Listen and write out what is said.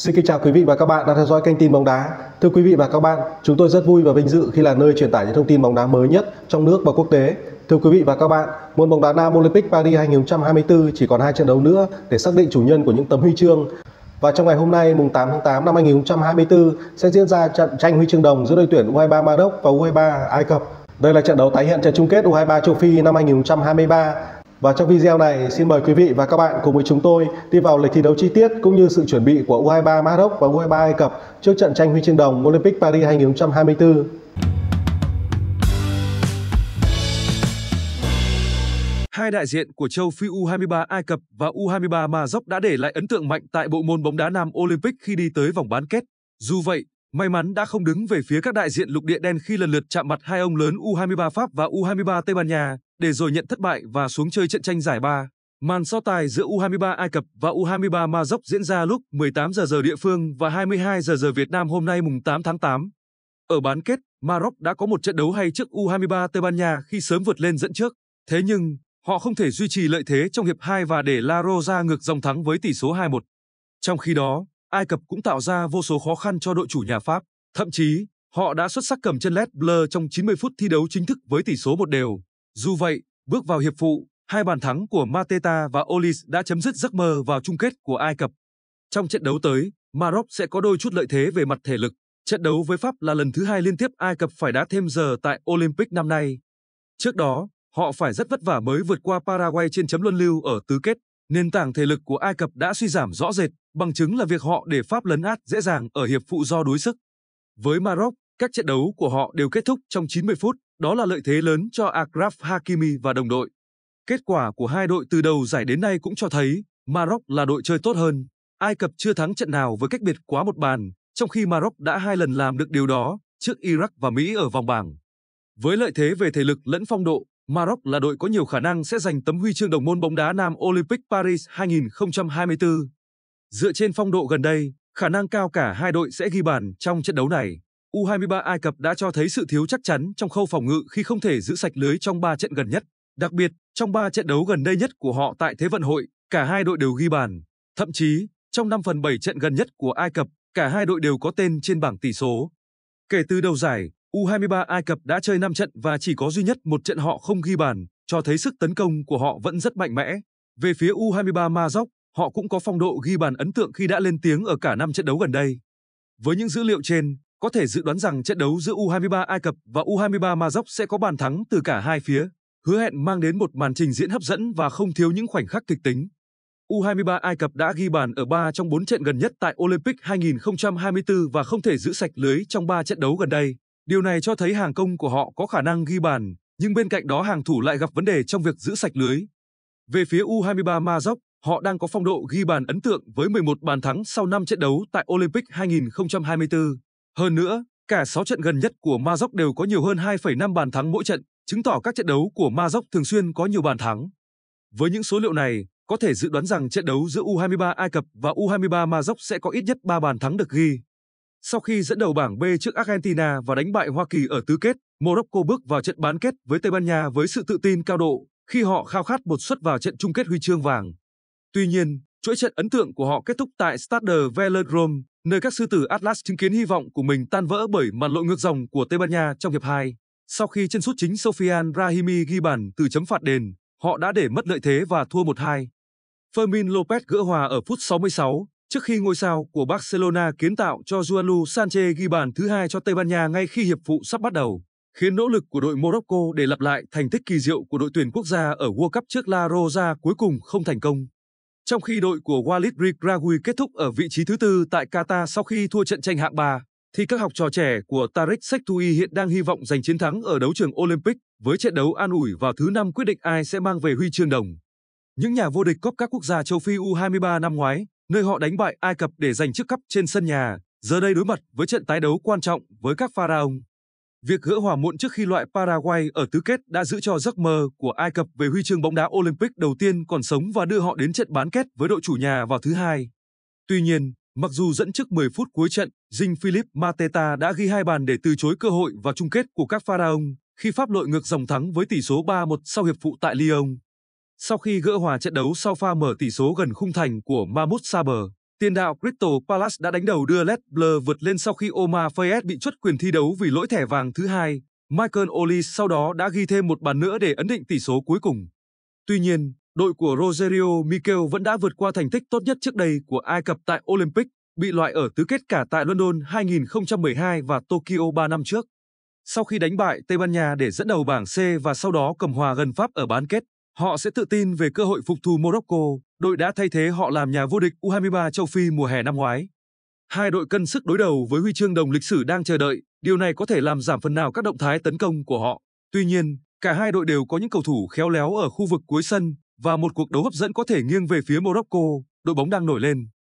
Xin kính chào quý vị và các bạn đang theo dõi kênh tin bóng đá. Thưa quý vị và các bạn, chúng tôi rất vui và vinh dự khi là nơi truyền tải những thông tin bóng đá mới nhất trong nước và quốc tế. Thưa quý vị và các bạn, môn bóng đá Nam Olympic Paris 2024 chỉ còn hai trận đấu nữa để xác định chủ nhân của những tấm huy chương. Và trong ngày hôm nay, mùng 8 tháng 8 năm 2024 sẽ diễn ra trận tranh huy chương đồng giữa đội tuyển U23 Maroc và U23 Ai Cập. Đây là trận đấu tái hiện trận chung kết U23 châu Phi năm 2023 và trong video này, xin mời quý vị và các bạn cùng với chúng tôi đi vào lịch thi đấu chi tiết cũng như sự chuẩn bị của U23 Maroc và U23 Ai Cập trước trận tranh huy chương đồng Olympic Paris 2024. Hai đại diện của châu Phi U23 Ai Cập và U23 Maroc đã để lại ấn tượng mạnh tại bộ môn bóng đá nam Olympic khi đi tới vòng bán kết. Dù vậy, may mắn đã không đứng về phía các đại diện lục địa đen khi lần lượt chạm mặt hai ông lớn U23 Pháp và U23 Tây Ban Nha để rồi nhận thất bại và xuống chơi trận tranh giải ba. Màn so tài giữa U23 Ai Cập và U23 Maroc diễn ra lúc 18 giờ giờ địa phương và 22 giờ giờ Việt Nam hôm nay mùng 8 tháng 8. Ở bán kết, Maroc đã có một trận đấu hay trước U23 Tây Ban Nha khi sớm vượt lên dẫn trước. Thế nhưng, họ không thể duy trì lợi thế trong hiệp 2 và để La Rosa ngược dòng thắng với tỷ số 2-1. Trong khi đó, Ai Cập cũng tạo ra vô số khó khăn cho đội chủ nhà Pháp. Thậm chí, họ đã xuất sắc cầm chân led blur trong 90 phút thi đấu chính thức với tỷ số một đều. Dù vậy, bước vào hiệp phụ, hai bàn thắng của Mateta và Olis đã chấm dứt giấc mơ vào chung kết của Ai Cập. Trong trận đấu tới, Maroc sẽ có đôi chút lợi thế về mặt thể lực. Trận đấu với Pháp là lần thứ hai liên tiếp Ai Cập phải đá thêm giờ tại Olympic năm nay. Trước đó, họ phải rất vất vả mới vượt qua Paraguay trên chấm luân lưu ở tứ kết. Nền tảng thể lực của Ai Cập đã suy giảm rõ rệt, bằng chứng là việc họ để Pháp lấn át dễ dàng ở hiệp phụ do đối sức. Với Maroc, các trận đấu của họ đều kết thúc trong 90 phút đó là lợi thế lớn cho Akraf Hakimi và đồng đội. Kết quả của hai đội từ đầu giải đến nay cũng cho thấy Maroc là đội chơi tốt hơn. Ai Cập chưa thắng trận nào với cách biệt quá một bàn, trong khi Maroc đã hai lần làm được điều đó trước Iraq và Mỹ ở vòng bảng. Với lợi thế về thể lực lẫn phong độ, Maroc là đội có nhiều khả năng sẽ giành tấm huy chương đồng môn bóng đá nam Olympic Paris 2024. Dựa trên phong độ gần đây, khả năng cao cả hai đội sẽ ghi bàn trong trận đấu này. U23 Ai Cập đã cho thấy sự thiếu chắc chắn trong khâu phòng ngự khi không thể giữ sạch lưới trong 3 trận gần nhất. Đặc biệt, trong 3 trận đấu gần đây nhất của họ tại Thế vận hội, cả hai đội đều ghi bàn. Thậm chí, trong 5 phần 7 trận gần nhất của Ai Cập, cả hai đội đều có tên trên bảng tỷ số. Kể từ đầu giải, U23 Ai Cập đã chơi 5 trận và chỉ có duy nhất một trận họ không ghi bàn, cho thấy sức tấn công của họ vẫn rất mạnh mẽ. Về phía U23 Maroc, họ cũng có phong độ ghi bàn ấn tượng khi đã lên tiếng ở cả năm trận đấu gần đây. Với những dữ liệu trên, có thể dự đoán rằng trận đấu giữa U23 Ai Cập và U23 Maroc sẽ có bàn thắng từ cả hai phía, hứa hẹn mang đến một màn trình diễn hấp dẫn và không thiếu những khoảnh khắc kịch tính. U23 Ai Cập đã ghi bàn ở 3 trong 4 trận gần nhất tại Olympic 2024 và không thể giữ sạch lưới trong 3 trận đấu gần đây. Điều này cho thấy hàng công của họ có khả năng ghi bàn, nhưng bên cạnh đó hàng thủ lại gặp vấn đề trong việc giữ sạch lưới. Về phía U23 Maroc, họ đang có phong độ ghi bàn ấn tượng với 11 bàn thắng sau 5 trận đấu tại Olympic 2024. Hơn nữa, cả 6 trận gần nhất của Maroc đều có nhiều hơn 2,5 bàn thắng mỗi trận, chứng tỏ các trận đấu của Maroc thường xuyên có nhiều bàn thắng. Với những số liệu này, có thể dự đoán rằng trận đấu giữa U23 Ai Cập và U23 Maroc sẽ có ít nhất 3 bàn thắng được ghi. Sau khi dẫn đầu bảng B trước Argentina và đánh bại Hoa Kỳ ở tứ kết, Morocco bước vào trận bán kết với Tây Ban Nha với sự tự tin cao độ khi họ khao khát một suất vào trận chung kết huy chương vàng. Tuy nhiên, chuỗi trận ấn tượng của họ kết thúc tại Stade Velodrome nơi các sư tử Atlas chứng kiến hy vọng của mình tan vỡ bởi màn lội ngược dòng của Tây Ban Nha trong hiệp 2. Sau khi chân sút chính Sofian Rahimi ghi bàn từ chấm phạt đền, họ đã để mất lợi thế và thua 1-2. Fermin Lopez gỡ hòa ở phút 66, trước khi ngôi sao của Barcelona kiến tạo cho Juanlu Sanchez ghi bàn thứ hai cho Tây Ban Nha ngay khi hiệp phụ sắp bắt đầu, khiến nỗ lực của đội Morocco để lặp lại thành tích kỳ diệu của đội tuyển quốc gia ở World Cup trước La Roja cuối cùng không thành công trong khi đội của Walid Regraoui kết thúc ở vị trí thứ tư tại Qatar sau khi thua trận tranh hạng 3, thì các học trò trẻ của Tarik Sektoui hiện đang hy vọng giành chiến thắng ở đấu trường Olympic với trận đấu an ủi vào thứ năm quyết định ai sẽ mang về huy chương đồng. Những nhà vô địch cúp các quốc gia châu Phi U23 năm ngoái, nơi họ đánh bại Ai Cập để giành chức cúp trên sân nhà, giờ đây đối mặt với trận tái đấu quan trọng với các pharaoh. Việc gỡ hòa muộn trước khi loại Paraguay ở tứ kết đã giữ cho giấc mơ của Ai Cập về huy chương bóng đá Olympic đầu tiên còn sống và đưa họ đến trận bán kết với đội chủ nhà vào thứ hai. Tuy nhiên, mặc dù dẫn trước 10 phút cuối trận, Dinh Philip Mateta đã ghi hai bàn để từ chối cơ hội vào chung kết của các Pharaoh khi Pháp lội ngược dòng thắng với tỷ số 3-1 sau hiệp phụ tại Lyon. Sau khi gỡ hòa trận đấu sau pha mở tỷ số gần khung thành của Mahmoud Saber, Tiền đạo Crystal Palace đã đánh đầu đưa Led Blur vượt lên sau khi Omar Fayet bị chuất quyền thi đấu vì lỗi thẻ vàng thứ hai. Michael Oli sau đó đã ghi thêm một bàn nữa để ấn định tỷ số cuối cùng. Tuy nhiên, đội của Rogerio Mikel vẫn đã vượt qua thành tích tốt nhất trước đây của Ai Cập tại Olympic, bị loại ở tứ kết cả tại London 2012 và Tokyo 3 năm trước. Sau khi đánh bại Tây Ban Nha để dẫn đầu bảng C và sau đó cầm hòa gần Pháp ở bán kết, họ sẽ tự tin về cơ hội phục thù Morocco đội đã thay thế họ làm nhà vô địch U23 châu Phi mùa hè năm ngoái. Hai đội cân sức đối đầu với huy chương đồng lịch sử đang chờ đợi, điều này có thể làm giảm phần nào các động thái tấn công của họ. Tuy nhiên, cả hai đội đều có những cầu thủ khéo léo ở khu vực cuối sân và một cuộc đấu hấp dẫn có thể nghiêng về phía Morocco, đội bóng đang nổi lên.